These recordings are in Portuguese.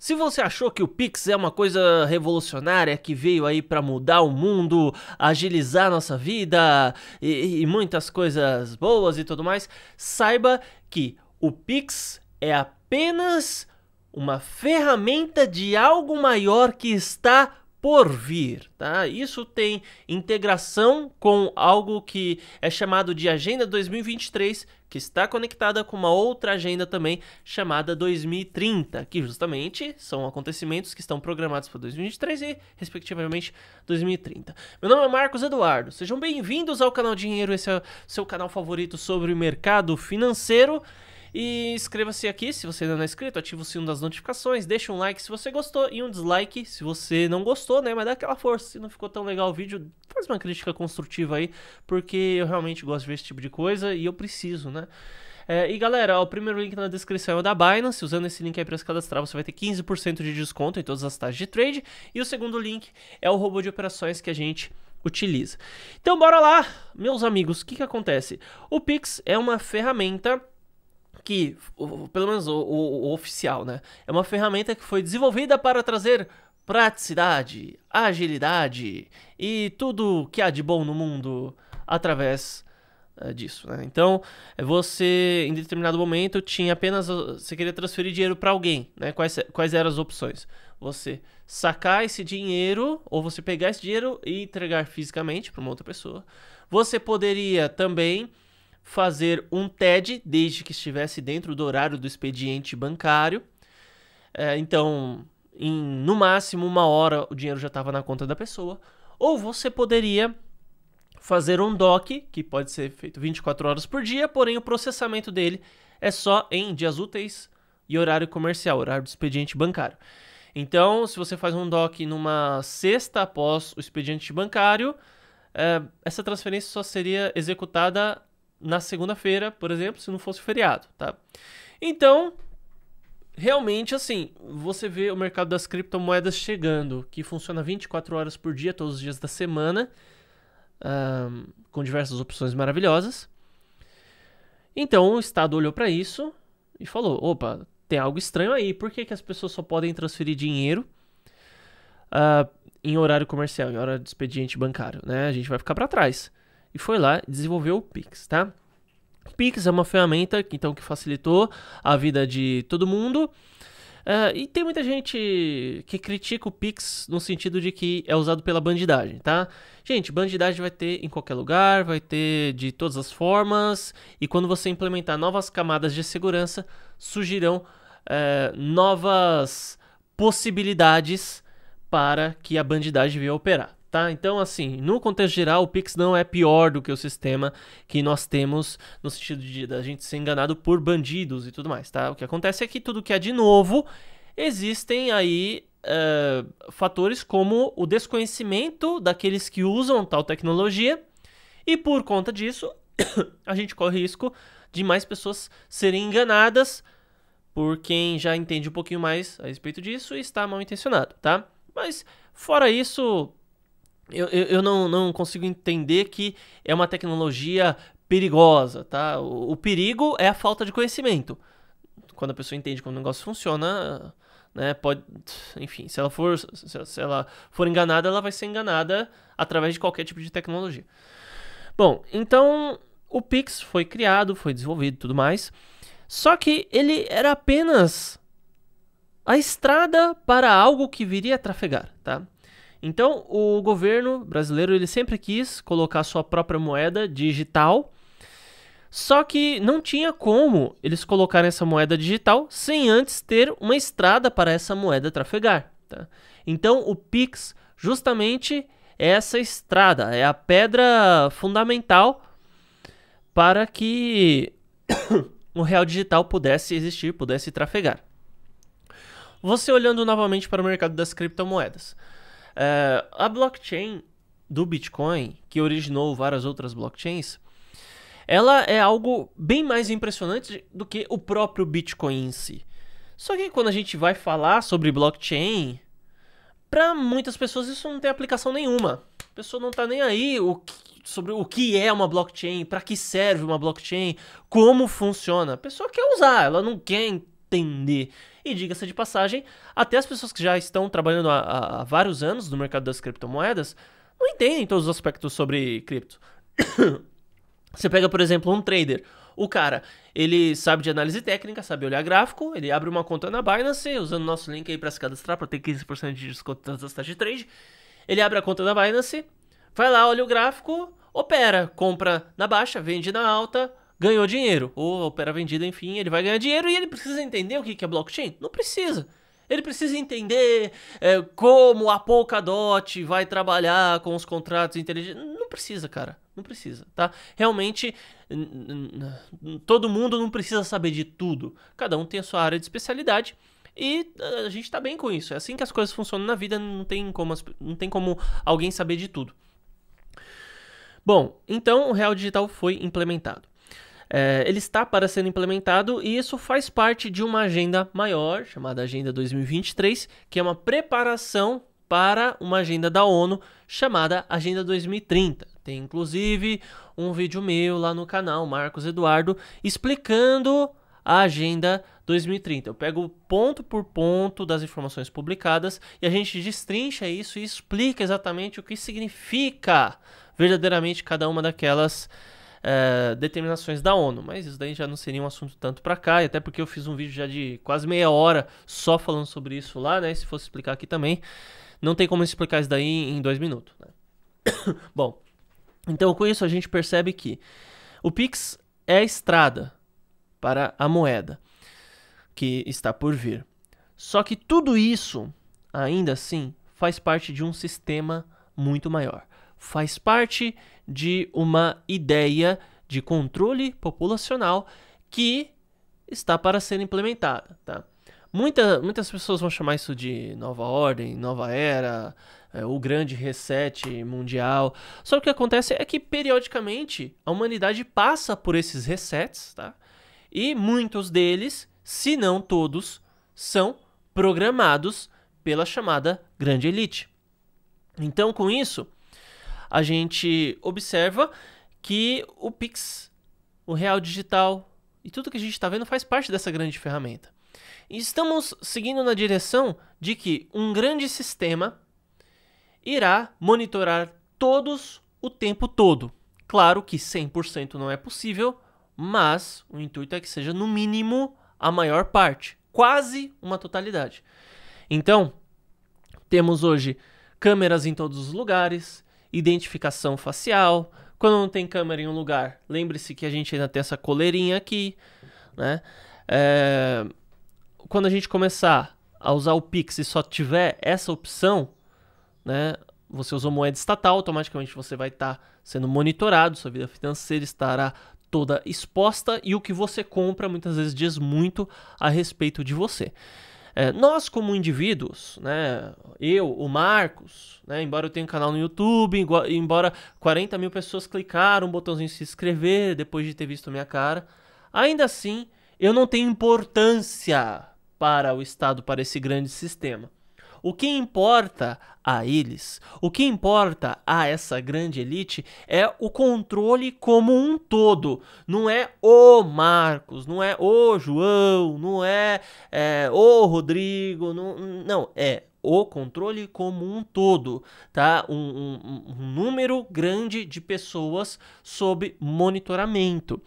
Se você achou que o Pix é uma coisa revolucionária que veio aí para mudar o mundo, agilizar nossa vida e, e muitas coisas boas e tudo mais, saiba que o Pix é apenas uma ferramenta de algo maior que está por vir, tá? Isso tem integração com algo que é chamado de Agenda 2023, que está conectada com uma outra agenda também chamada 2030, que justamente são acontecimentos que estão programados para 2023 e, respectivamente, 2030. Meu nome é Marcos Eduardo, sejam bem-vindos ao canal Dinheiro, esse é o seu canal favorito sobre o mercado financeiro. E inscreva-se aqui se você ainda não é inscrito, ativa o sino das notificações, deixa um like se você gostou e um dislike se você não gostou, né? Mas dá aquela força, se não ficou tão legal o vídeo, faz uma crítica construtiva aí, porque eu realmente gosto de ver esse tipo de coisa e eu preciso, né? É, e galera, ó, o primeiro link na descrição é o da Binance. Usando esse link aí para se cadastrar, você vai ter 15% de desconto em todas as taxas de trade. E o segundo link é o robô de operações que a gente utiliza. Então bora lá, meus amigos, o que, que acontece? O Pix é uma ferramenta que, pelo menos o, o, o oficial, né? É uma ferramenta que foi desenvolvida para trazer praticidade, agilidade e tudo que há de bom no mundo através eh, disso, né? Então, eh, você em determinado momento tinha apenas você queria transferir dinheiro para alguém, né? Quais quais eram as opções? Você sacar esse dinheiro ou você pegar esse dinheiro e entregar fisicamente para uma outra pessoa. Você poderia também fazer um TED, desde que estivesse dentro do horário do expediente bancário. É, então, em no máximo uma hora o dinheiro já estava na conta da pessoa. Ou você poderia fazer um DOC, que pode ser feito 24 horas por dia, porém o processamento dele é só em dias úteis e horário comercial, horário do expediente bancário. Então, se você faz um DOC numa sexta após o expediente bancário, é, essa transferência só seria executada na segunda-feira, por exemplo, se não fosse feriado, tá? Então, realmente assim, você vê o mercado das criptomoedas chegando, que funciona 24 horas por dia, todos os dias da semana, um, com diversas opções maravilhosas. Então o Estado olhou para isso e falou: opa, tem algo estranho aí, por que, que as pessoas só podem transferir dinheiro uh, em horário comercial, em hora de expediente bancário? Né? A gente vai ficar para trás e foi lá e desenvolveu o Pix, tá? Pix é uma ferramenta então, que facilitou a vida de todo mundo. Uh, e tem muita gente que critica o Pix no sentido de que é usado pela bandidagem, tá? Gente, bandidagem vai ter em qualquer lugar, vai ter de todas as formas, e quando você implementar novas camadas de segurança, surgirão uh, novas possibilidades para que a bandidagem venha operar. Tá? Então, assim, no contexto geral, o Pix não é pior do que o sistema que nós temos no sentido de da gente ser enganado por bandidos e tudo mais, tá? O que acontece é que tudo que é de novo, existem aí uh, fatores como o desconhecimento daqueles que usam tal tecnologia e por conta disso, a gente corre risco de mais pessoas serem enganadas por quem já entende um pouquinho mais a respeito disso e está mal intencionado, tá? Mas, fora isso, eu, eu, eu não, não consigo entender que é uma tecnologia perigosa, tá? O, o perigo é a falta de conhecimento. Quando a pessoa entende como o negócio funciona, né, pode, enfim, se ela for se ela for enganada, ela vai ser enganada através de qualquer tipo de tecnologia. Bom, então o Pix foi criado, foi desenvolvido, tudo mais. Só que ele era apenas a estrada para algo que viria a trafegar, tá? Então, o governo brasileiro ele sempre quis colocar sua própria moeda digital, só que não tinha como eles colocarem essa moeda digital sem antes ter uma estrada para essa moeda trafegar. Tá? Então, o Pix, justamente, é essa estrada, é a pedra fundamental para que o real digital pudesse existir, pudesse trafegar. Você olhando novamente para o mercado das criptomoedas. É, a blockchain do Bitcoin, que originou várias outras blockchains, ela é algo bem mais impressionante do que o próprio Bitcoin em si. Só que quando a gente vai falar sobre blockchain, para muitas pessoas isso não tem aplicação nenhuma. A pessoa não tá nem aí o que, sobre o que é uma blockchain, para que serve uma blockchain, como funciona. A pessoa quer usar, ela não quer entender e diga-se de passagem, até as pessoas que já estão trabalhando há, há vários anos no mercado das criptomoedas não entendem todos os aspectos sobre cripto. Você pega, por exemplo, um trader. O cara, ele sabe de análise técnica, sabe olhar gráfico, ele abre uma conta na Binance, usando nosso link aí para se cadastrar, para ter 15% de desconto das taxas de trade. Ele abre a conta da Binance, vai lá, olha o gráfico, opera, compra na baixa, vende na alta, ganhou dinheiro, ou opera vendida, enfim, ele vai ganhar dinheiro e ele precisa entender o que é blockchain? Não precisa. Ele precisa entender é, como a Polkadot vai trabalhar com os contratos inteligentes. Não precisa, cara. Não precisa, tá? Realmente, todo mundo não precisa saber de tudo. Cada um tem a sua área de especialidade. E a gente tá bem com isso. É assim que as coisas funcionam na vida. Não tem como, não tem como alguém saber de tudo. Bom, então o Real Digital foi implementado. É, ele está para ser implementado e isso faz parte de uma agenda maior, chamada Agenda 2023, que é uma preparação para uma agenda da ONU chamada Agenda 2030. Tem inclusive um vídeo meu lá no canal, Marcos Eduardo, explicando a Agenda 2030. Eu pego ponto por ponto das informações publicadas e a gente destrincha isso e explica exatamente o que significa verdadeiramente cada uma daquelas é, determinações da ONU, mas isso daí já não seria um assunto tanto para cá, e até porque eu fiz um vídeo já de quase meia hora só falando sobre isso lá, né? E se fosse explicar aqui também, não tem como explicar isso daí em dois minutos. Né? Bom, então com isso a gente percebe que o Pix é a estrada para a moeda que está por vir. Só que tudo isso, ainda assim, faz parte de um sistema muito maior. Faz parte de uma ideia de controle populacional que está para ser implementada, tá? Muita, muitas pessoas vão chamar isso de nova ordem, nova era, é, o grande reset mundial. Só que o que acontece é que periodicamente a humanidade passa por esses resets, tá? E muitos deles, se não todos, são programados pela chamada grande elite. Então, com isso, a gente observa que o Pix, o real digital e tudo que a gente está vendo faz parte dessa grande ferramenta. E estamos seguindo na direção de que um grande sistema irá monitorar todos o tempo todo. Claro que 100% não é possível, mas o intuito é que seja no mínimo a maior parte, quase uma totalidade. Então, temos hoje câmeras em todos os lugares, identificação facial. Quando não tem câmera em um lugar, lembre-se que a gente ainda tem essa coleirinha aqui, né? É... Quando a gente começar a usar o Pix e só tiver essa opção, né? Você usou moeda estatal, automaticamente você vai estar tá sendo monitorado, sua vida financeira estará toda exposta e o que você compra muitas vezes diz muito a respeito de você. É, nós, como indivíduos, né, eu, o Marcos, né, embora eu tenha um canal no YouTube, embora 40 mil pessoas clicaram um botãozinho se inscrever depois de ter visto minha cara, ainda assim eu não tenho importância para o Estado, para esse grande sistema. O que importa a eles, o que importa a essa grande elite é o controle como um todo. Não é o Marcos, não é o João, não é, é o Rodrigo, não, não é o controle como um todo, tá? Um, um, um, número grande de pessoas sob monitoramento.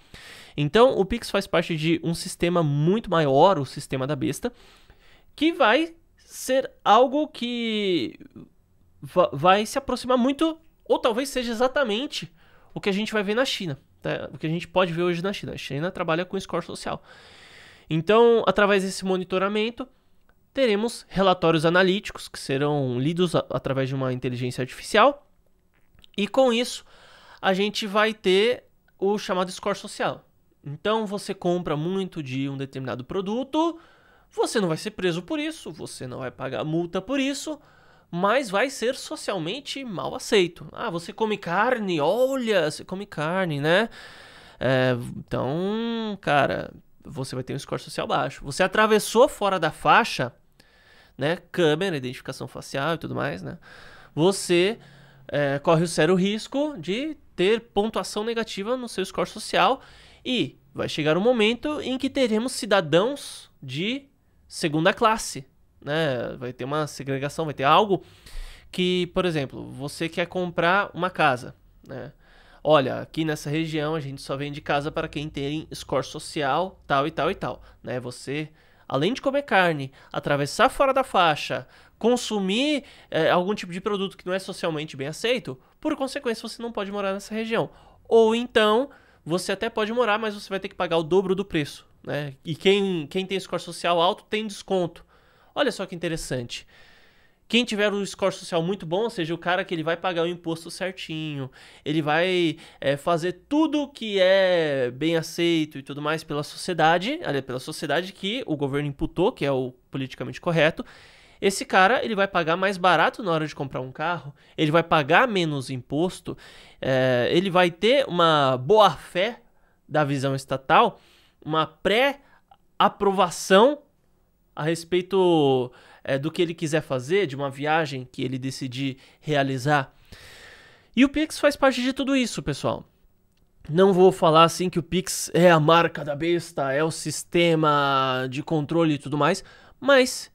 Então, o Pix faz parte de um sistema muito maior, o sistema da besta, que vai ser algo que vai se aproximar muito, ou talvez seja exatamente o que a gente vai ver na China, tá? o que a gente pode ver hoje na China. A China trabalha com score social. Então, através desse monitoramento, teremos relatórios analíticos que serão lidos através de uma inteligência artificial, e com isso a gente vai ter o chamado score social. Então, você compra muito de um determinado produto você não vai ser preso por isso, você não vai pagar multa por isso, mas vai ser socialmente mal aceito. Ah, você come carne, olha, você come carne, né? É, então, cara, você vai ter um score social baixo. Você atravessou fora da faixa, né? Câmera, identificação facial e tudo mais, né? Você é, corre o sério risco de ter pontuação negativa no seu score social e vai chegar um momento em que teremos cidadãos de segunda classe, né? Vai ter uma segregação, vai ter algo que, por exemplo, você quer comprar uma casa, né? Olha, aqui nessa região a gente só vende casa para quem tem score social, tal e tal e tal, né? Você além de comer carne, atravessar fora da faixa, consumir é, algum tipo de produto que não é socialmente bem aceito, por consequência você não pode morar nessa região. Ou então, você até pode morar, mas você vai ter que pagar o dobro do preço. Né? E quem, quem tem score social alto tem desconto. Olha só que interessante. Quem tiver um score social muito bom, ou seja, o cara que ele vai pagar o imposto certinho, ele vai é, fazer tudo que é bem aceito e tudo mais pela sociedade, aliás, pela sociedade que o governo imputou, que é o politicamente correto, esse cara ele vai pagar mais barato na hora de comprar um carro, ele vai pagar menos imposto, é, ele vai ter uma boa fé da visão estatal uma pré-aprovação a respeito é, do que ele quiser fazer, de uma viagem que ele decidir realizar. E o Pix faz parte de tudo isso, pessoal. Não vou falar assim que o Pix é a marca da besta, é o sistema de controle e tudo mais, mas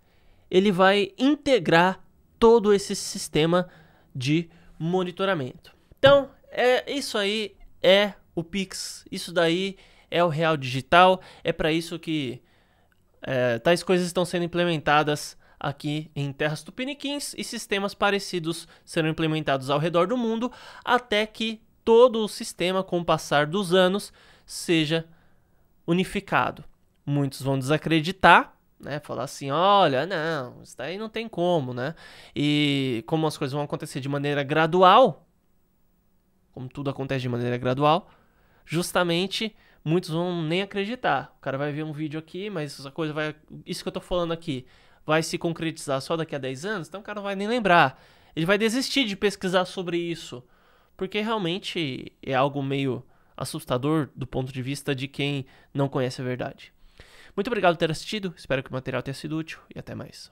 ele vai integrar todo esse sistema de monitoramento. Então, é isso aí é o Pix. Isso daí é o real digital. É para isso que é, tais coisas estão sendo implementadas aqui em terras tupiniquins e sistemas parecidos serão implementados ao redor do mundo até que todo o sistema, com o passar dos anos, seja unificado. Muitos vão desacreditar, né? Falar assim, olha, não, isso daí não tem como, né? E como as coisas vão acontecer de maneira gradual, como tudo acontece de maneira gradual, justamente muitos vão nem acreditar. O cara vai ver um vídeo aqui, mas essa coisa vai. Isso que eu tô falando aqui vai se concretizar só daqui a 10 anos, então o cara não vai nem lembrar. Ele vai desistir de pesquisar sobre isso. Porque realmente é algo meio assustador do ponto de vista de quem não conhece a verdade. Muito obrigado por ter assistido, espero que o material tenha sido útil e até mais.